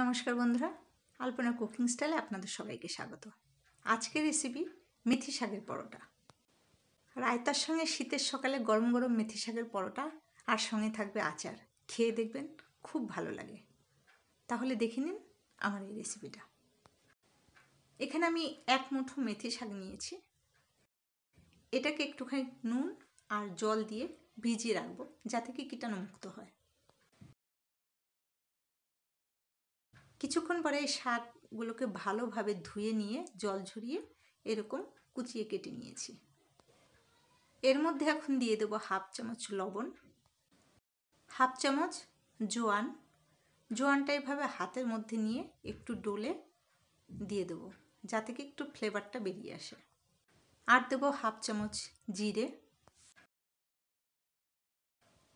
নমস্কার বন্ধুরা আলপনা কুকিং স্টাইলে আপনাদের সবাইকে স্বাগত আজকের রেসিপি মেথি শাকের পরোটা রায়তার সঙ্গে শীতের সকালে গরম গরম মেথি শাকের পরোটা আর সঙ্গে থাকবে আচার খেয়ে দেখবেন খুব ভালো লাগে তাহলে দেখে নিন আমার এই রেসিপিটা এখানে আমি এক মুঠো মেথি শাক নিয়েছি এটাকে একটুখানি নুন আর জল দিয়ে ভিজিয়ে রাখবো যাতে কি কীটাণুমুক্ত হয় কিছুক্ষণ পরে এই শাকগুলোকে ভালোভাবে ধুয়ে নিয়ে জল ঝরিয়ে এরকম কুচিয়ে কেটে নিয়েছি এর মধ্যে এখন দিয়ে দেবো হাফ চামচ লবণ হাফ চামচ জোয়ান জোয়ানটা এভাবে হাতের মধ্যে নিয়ে একটু ডোলে দিয়ে দেবো যাতে কি একটু ফ্লেভারটা বেরিয়ে আসে আর দেবো হাফ চামচ জিরে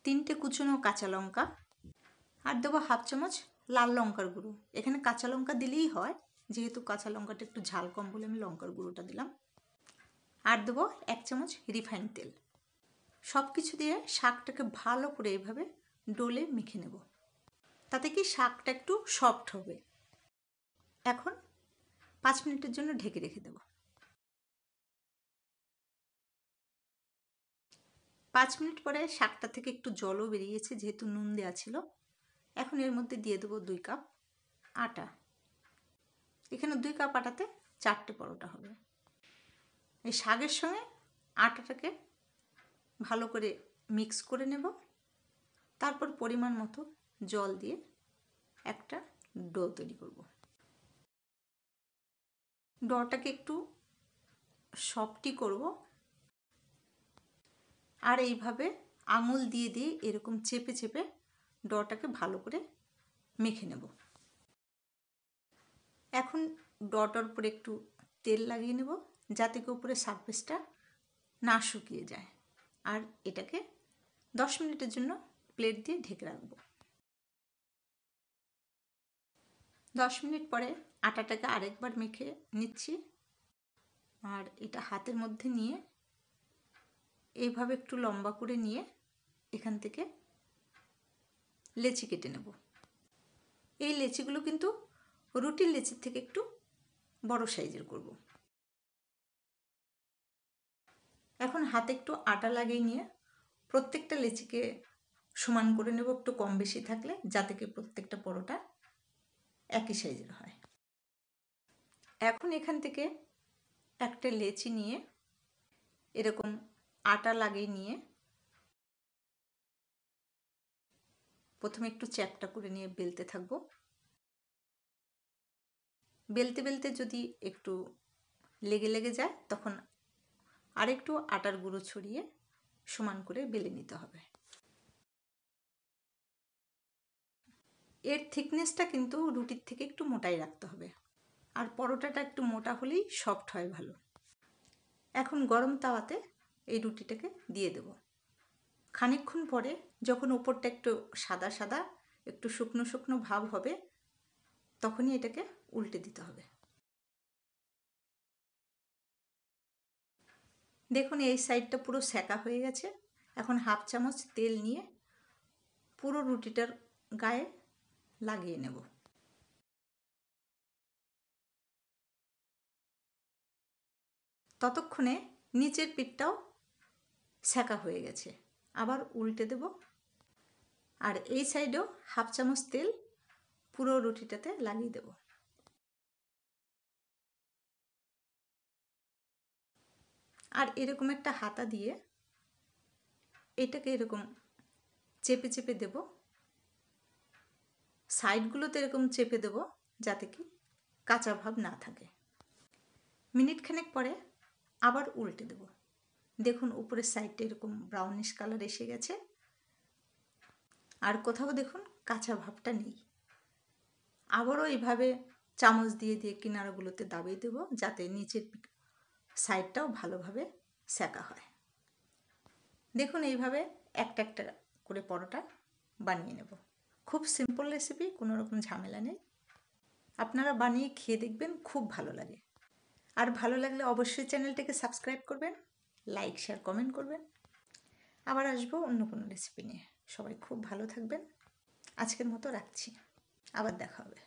তিনটে কুচনো কাঁচা লঙ্কা আর দেবো হাফ চামচ লাল লঙ্কার গুঁড়ো এখানে কাঁচা লঙ্কা দিলেই হয় যেহেতু কাঁচা লঙ্কাটা একটু ঝাল কম বলে আমি লঙ্কার গুঁড়োটা দিলাম আর দেবো এক চামচ রিফাইন তেল সব কিছু দিয়ে শাকটাকে ভালো করে এভাবে ডোলে মেখে নেব তাতে কি শাকটা একটু সফট হবে এখন পাঁচ মিনিটের জন্য ঢেকে রেখে দেব পাঁচ মিনিট পরে শাকটা থেকে একটু জলও বেরিয়েছে যেহেতু নুন দেওয়া ছিল এখন এর মধ্যে দিয়ে দেবো দুই কাপ আটা এখানে দুই কাপ আটাতে চারটে পরোটা হবে এই শাকের সঙ্গে আটাটাকে ভালো করে মিক্স করে নেব তারপর পরিমাণ মতো জল দিয়ে একটা ডো তৈরি করব ডটাকে একটু সফটি করব আর এইভাবে আঙুল দিয়ে দিয়ে এরকম চেপে চেপে ডটাকে ভালো করে মেখে নেব এখন ডটার উপরে একটু তেল লাগিয়ে নেব যাতে কি উপরে সারফেসটা না শুকিয়ে যায় আর এটাকে দশ মিনিটের জন্য প্লেট দিয়ে ঢেকে রাখব দশ মিনিট পরে আটাটাকে আরেকবার মেখে নিচ্ছি আর এটা হাতের মধ্যে নিয়ে এইভাবে একটু লম্বা করে নিয়ে এখান থেকে লেচি কেটে নেব এই লেচিগুলো কিন্তু রুটির লেচির থেকে একটু বড় সাইজের করব এখন হাতে একটু আটা লাগিয়ে নিয়ে প্রত্যেকটা লেচিকে সমান করে নেব একটু কম বেশি থাকলে যাতে কি প্রত্যেকটা পরোটা একই সাইজের হয় এখন এখান থেকে একটা লেচি নিয়ে এরকম আটা লাগিয়ে নিয়ে প্রথমে একটু চ্যাপটা করে নিয়ে বেলতে থাকব বেলতে বেলতে যদি একটু লেগে লেগে যায় তখন আরেকটু আটার গুঁড়ো ছড়িয়ে সমান করে বেলে নিতে হবে এর থিকনেসটা কিন্তু রুটির থেকে একটু মোটাই রাখতে হবে আর পরোটাটা একটু মোটা হলেই সফট হয় ভালো এখন গরম তাওয়াতে এই রুটিটাকে দিয়ে দেবো খানিক্ষণ পরে যখন উপরটা একটু সাদা সাদা একটু শুকনো শুকনো ভাব হবে তখনই এটাকে উল্টে দিতে হবে দেখুন এই সাইডটা পুরো সেকা হয়ে গেছে এখন হাফ চামচ তেল নিয়ে পুরো রুটিটার গায়ে লাগিয়ে নেব ততক্ষণে নিচের পিঠটাও সেকা হয়ে গেছে আবার উল্টে দেব আর এই সাইডেও হাফ চামচ তেল পুরো রুটিটাতে লাগিয়ে দেব আর এরকম একটা হাতা দিয়ে এটাকে এরকম চেপে চেপে দেব সাইডগুলোতে এরকম চেপে দেব যাতে কি কাঁচা ভাব না থাকে মিনিট খানেক পরে আবার উল্টে দেবো দেখুন উপরের সাইডটা এরকম ব্রাউনিশ কালার এসে গেছে আর কোথাও দেখুন কাঁচা ভাবটা নেই আবারও এইভাবে চামচ দিয়ে দিয়ে কিনারাগুলোতে দাবিয়ে দেবো যাতে নিচের সাইডটাও ভালোভাবে সেঁকা হয় দেখুন এইভাবে একটা একটা করে পরোটা বানিয়ে নেব খুব সিম্পল রেসিপি কোনো রকম ঝামেলা নেই আপনারা বানিয়ে খেয়ে দেখবেন খুব ভালো লাগে আর ভালো লাগলে অবশ্যই চ্যানেলটাকে সাবস্ক্রাইব করবেন লাইক শেয়ার কমেন্ট করবেন আবার আসবো অন্য কোনো রেসিপি নিয়ে সবাই খুব ভালো থাকবেন আজকের মতো রাখছি আবার দেখা হবে